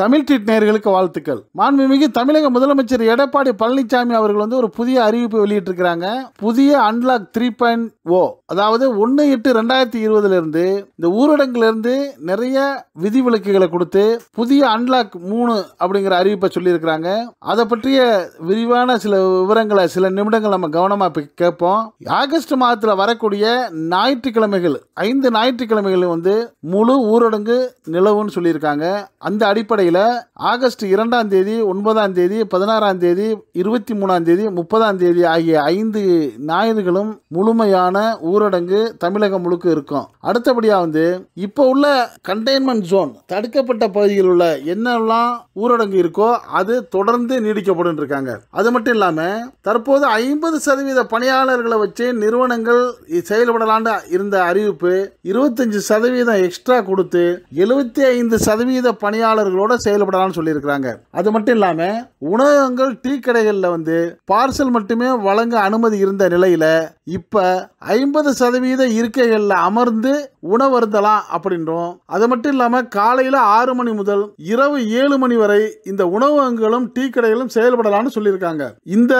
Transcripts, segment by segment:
Tamil treat நேர்களுக்கு வாழ்த்துக்கள் மாண்புமிகு தமிழக முதலமைச்சர் எடப்பாடி பழனிசாமி அவர்கள் வந்து ஒரு புதிய அறிவிப்பு வெளியிட்டிருக்கிறாங்க புதிய அன்லாக் த்ரீ பாயிண்ட் ஓ அதாவது ஒன்று எட்டு ரெண்டாயிரத்தி இருபதுல இருந்து இந்த ஊரடங்குல இருந்து நிறைய விதிவிலக்குகளை கொடுத்து புதிய அன்லாக் மூணு அப்படிங்கிற அறிவிப்பை சொல்லியிருக்கிறாங்க அதை பற்றிய விரிவான சில விவரங்களை சில நிமிடங்கள் நம்ம கவனமாக கேட்போம் ஆகஸ்ட் மாதத்தில் வரக்கூடிய ஞாயிற்றுக்கிழமைகள் ஐந்து ஞாயிற்றுக்கிழமைகள் வந்து முழு ஊரடங்கு நிலவுன்னு சொல்லியிருக்காங்க அந்த அடிப்படை மும்பையில் ஆகஸ்ட் இரண்டாம் தேதி ஒன்பதாம் தேதி பதினாறாம் தேதி இருபத்தி மூணாம் தேதி முப்பதாம் தேதி ஆகிய ஐந்து ஞாயிறுகளும் முழுமையான ஊரடங்கு தமிழகம் முழுக்க இருக்கும் அடுத்தபடியாக வந்து இப்போ உள்ள கண்டெய்ன்மெண்ட் ஜோன் தடுக்கப்பட்ட பகுதியில் உள்ள என்னெல்லாம் ஊரடங்கு இருக்கோ அது தொடர்ந்து நீடிக்கப்படும் இருக்காங்க அது மட்டும் இல்லாமல் தற்போது ஐம்பது சதவீத பணியாளர்களை வச்சு நிறுவனங்கள் செயல்படலாண்டு இருந்த அறிவிப்பு இருபத்தஞ்சு சதவீதம் எக்ஸ்ட்ரா கொடுத்து எழுபத்தி ஐந்து சதவீத பணியாளர்களோட செயல்படலாம் செயல்படலாம்னு சொல்லியிருக்கிறாங்க அது மட்டும் இல்லாம உணவகங்கள் டீ கடைகளில் வந்து பார்சல் மட்டுமே வழங்க அனுமதி இருந்த நிலையில் இப்போ ஐம்பது சதவீத இருக்கைகளில் அமர்ந்து உணவருந்தலாம் அப்படின்றோம் அது மட்டும் இல்லாமல் காலையில் ஆறு மணி முதல் இரவு ஏழு மணி வரை இந்த உணவகங்களும் டீ கடைகளும் செயல்படலாம்னு சொல்லியிருக்காங்க இந்த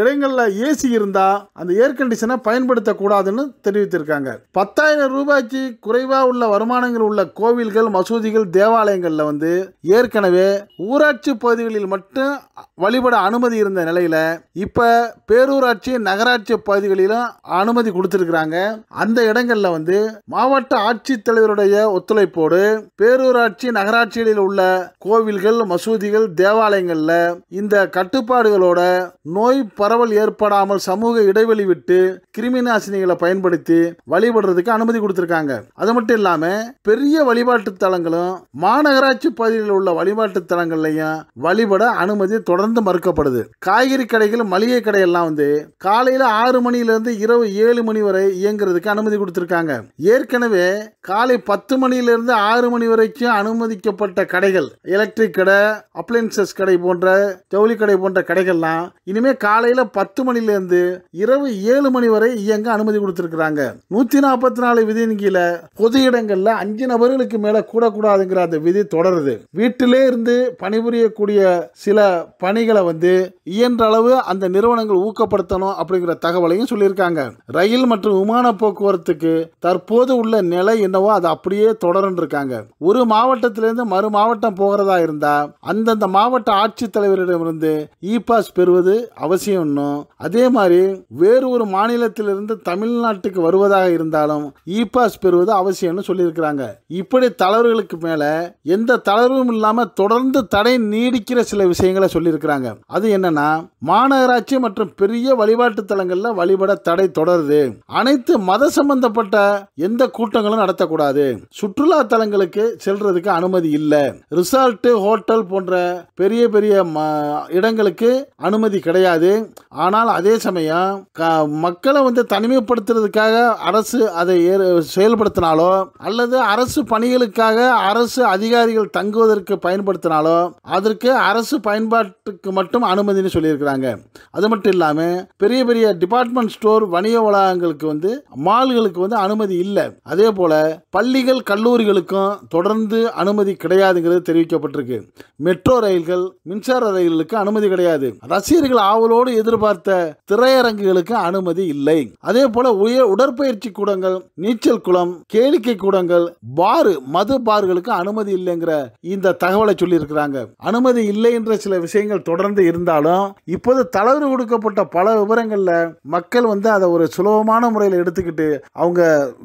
இடங்களில் ஏசி இருந்தால் அந்த ஏர் கண்டிஷனை பயன்படுத்தக்கூடாதுன்னு தெரிவித்திருக்காங்க பத்தாயிரம் ரூபாய்க்கு குறைவாக உள்ள வருமானங்கள் உள்ள கோவில்கள் மசூதிகள் தேவாலயங்களில் வந்து ஏற்கனவே ஊராட்சி பகுதிகளில் மட்டும் வழிபட அனுமதி இருந்த நிலையில் இப்போ பேரூராட்சி நகராட்சி பகுதிகளில் ஆயிரம் அனுமதி கொடுத்திருக்கிறாங்க அந்த இடங்கள்ல வந்து மாவட்ட ஆட்சித்தலைவருடைய ஒத்துழைப்போடு பேரூராட்சி நகராட்சிகளில் உள்ள கோவில்கள் மசூதிகள் தேவாலயங்கள்ல இந்த கட்டுப்பாடுகளோட நோய் பரவல் ஏற்படாமல் சமூக இடைவெளி விட்டு கிருமி நாசினிகளை பயன்படுத்தி வழிபடுறதுக்கு அனுமதி கொடுத்திருக்காங்க அது மட்டும் இல்லாம பெரிய வழிபாட்டு தலங்களும் மாநகராட்சி பகுதியில் உள்ள வழிபாட்டு தலங்கள்லையும் வழிபட அனுமதி தொடர்ந்து மறுக்கப்படுது காய்கறி கடைகள் மளிகை கடை எல்லாம் வந்து காலையில ஆறு மணியில இருந்து இரவு ஏழு மணி வரை இயங்குறதுக்கு அனுமதி கொடுத்துருக்காங்க ஏற்கனவே காலை பத்து மணியிலிருந்து ஆறு மணி வரைக்கும் அனுமதிக்கப்பட்ட கடைகள் எலக்ட்ரிக் கடை அப்ளைன்சஸ் கடை போன்ற ஜவுளி கடை போன்ற கடைகள்லாம் இனிமே காலையில பத்து மணிலேருந்து இரவு ஏழு மணி வரை இயங்க அனுமதி கொடுத்துருக்குறாங்க நூத்தி நாற்பத்தி நாலு விதியின் கீழே பொது இடங்கள்ல அஞ்சு நபர்களுக்கு மேல கூடக்கூடாதுங்கிற அந்த விதி தொடருது வீட்டிலே இருந்து பணிபுரியக்கூடிய சில பணிகளை வந்து இயன்ற அளவு அந்த நிறுவனங்கள் ஊக்கப்படுத்தணும் அப்படிங்கிற தகவலையும் சொல்லி சொல்லியிருக்காங்க ரயில் மற்றும் விமான போக்குவரத்துக்கு தற்போது உள்ள நிலை என்னவோ அது அப்படியே தொடருன்னு இருக்காங்க ஒரு மாவட்டத்திலிருந்து மறு மாவட்டம் போகிறதா இருந்தா அந்தந்த மாவட்ட ஆட்சித்தலைவரிடமிருந்து இ பாஸ் பெறுவது அவசியம்னு அதே மாதிரி வேறு ஒரு மாநிலத்திலிருந்து தமிழ்நாட்டுக்கு வருவதாக இருந்தாலும் இ பாஸ் பெறுவது அவசியம்னு சொல்லியிருக்கிறாங்க இப்படி தளர்வுகளுக்கு மேல எந்த தளர்வும் இல்லாம தொடர்ந்து தடை நீடிக்கிற சில விஷயங்களை சொல்லியிருக்கிறாங்க அது என்னன்னா மாநகராட்சி மற்றும் பெரிய வழிபாட்டு தலங்களில் வழிபட தடை தொடருது அனைத்து மத சம்பந்தப்பட்ட எந்த கூட்டங்களும் நடத்தக்கூடாது சுற்றுலா தலங்களுக்கு செல்றதுக்கு அனுமதி இல்லை ரிசார்ட் ஹோட்டல் போன்ற பெரிய பெரிய இடங்களுக்கு அனுமதி கிடையாது ஆனால் அதே சமயம் மக்களை வந்து தனிமைப்படுத்துறதுக்காக அரசு அதை செயல்படுத்தினாலோ அல்லது அரசு பணிகளுக்காக அரசு அதிகாரிகள் தங்குவதற்கு பயன்படுத்தினாலோ அதற்கு அரசு பயன்பாட்டுக்கு மட்டும் அனுமதினு சொல்லியிருக்கிறாங்க அது மட்டும் இல்லாமல் பெரிய பெரிய டிபார்ட்மெண்ட் ஸ்டோர் ஸ்டோர் வணிக வளாகங்களுக்கு வந்து மால்களுக்கு வந்து அனுமதி இல்லை அதே போல பள்ளிகள் கல்லூரிகளுக்கும் தொடர்ந்து அனுமதி கிடையாதுங்கிறது தெரிவிக்கப்பட்டிருக்கு மெட்ரோ ரயில்கள் மின்சார ரயில்களுக்கு அனுமதி கிடையாது ரசிகர்கள் ஆவலோடு எதிர்பார்த்த திரையரங்குகளுக்கு அனுமதி இல்லை அதே போல உயர் உடற்பயிற்சி கூடங்கள் நீச்சல் குளம் கேளிக்கை கூடங்கள் பாரு மது பார்களுக்கு அனுமதி இல்லைங்கிற இந்த தகவலை சொல்லியிருக்கிறாங்க அனுமதி இல்லை என்ற சில விஷயங்கள் தொடர்ந்து இருந்தாலும் இப்போது தளர்வு கொடுக்கப்பட்ட பல விவரங்களில் மக்கள் வந்து அதை ஒரு சுலபமான முறையில் எடுத்துக்கிட்டு அவங்க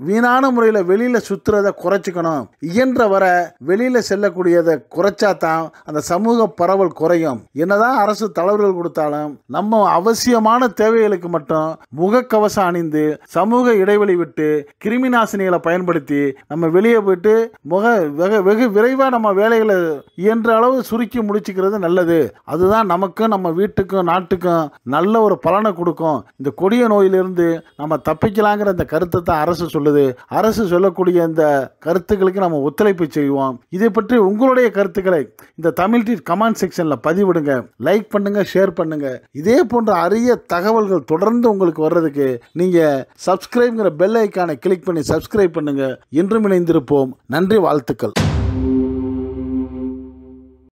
வீணான முறையில் வெளியில் சுற்றுறத குறைச்சிக்கணும் இயன்ற வர வெளியில் செல்லக்கூடியதை குறைச்சா தான் அந்த சமூக பரவல் குறையும் என்னதான் அரசு தளர்வுகள் கொடுத்தாலும் நம்ம அவசியமான தேவைகளுக்கு மட்டும் முகக்கவசம் அணிந்து சமூக இடைவெளி விட்டு கிருமி நாசினிகளை பயன்படுத்தி நம்ம வெளியே போயிட்டு முக வெகு வெகு விரைவாக நம்ம வேலைகளை இயன்ற அளவு சுருக்கி முடிச்சுக்கிறது நல்லது அதுதான் நமக்கும் நம்ம வீட்டுக்கும் நாட்டுக்கும் நல்ல ஒரு பலனை கொடுக்கும் இந்த கொடிய நோயிலிருந்து நம்ம தப்பிக்கலாங்கிற அந்த கருத்தை தான் அரசு சொல்லுது அரசு சொல்லக்கூடிய அந்த கருத்துக்களுக்கு நம்ம ஒத்துழைப்பு செய்வோம் இதை பற்றி உங்களுடைய கருத்துக்களை இந்த தமிழ் டி கமெண்ட் செக்ஷனில் பதிவிடுங்க லைக் பண்ணுங்க ஷேர் பண்ணுங்க இதே போன்ற அரிய தகவல்கள் தொடர்ந்து உங்களுக்கு வர்றதுக்கு நீங்கள் சப்ஸ்கிரைப்ங்கிற பெல் ஐக்கானை கிளிக் பண்ணி சப்ஸ்கிரைப் பண்ணுங்க இன்றும் இணைந்திருப்போம் நன்றி வாழ்த்துக்கள்